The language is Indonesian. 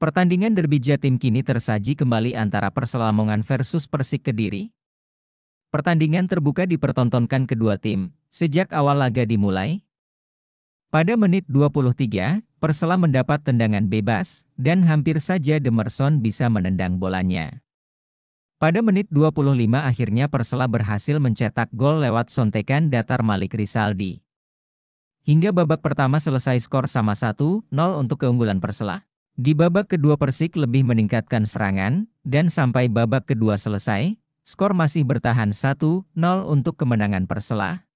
Pertandingan derby Jatim kini tersaji kembali antara Perselamongan versus Persik Kediri. Pertandingan terbuka dipertontonkan kedua tim, sejak awal laga dimulai. Pada menit 23, Persela mendapat tendangan bebas, dan hampir saja Demerson bisa menendang bolanya. Pada menit 25 akhirnya Persela berhasil mencetak gol lewat sontekan datar Malik Risaldi. Hingga babak pertama selesai skor sama 1-0 untuk keunggulan Persela. Di babak kedua Persik lebih meningkatkan serangan, dan sampai babak kedua selesai, skor masih bertahan 1-0 untuk kemenangan Perselah.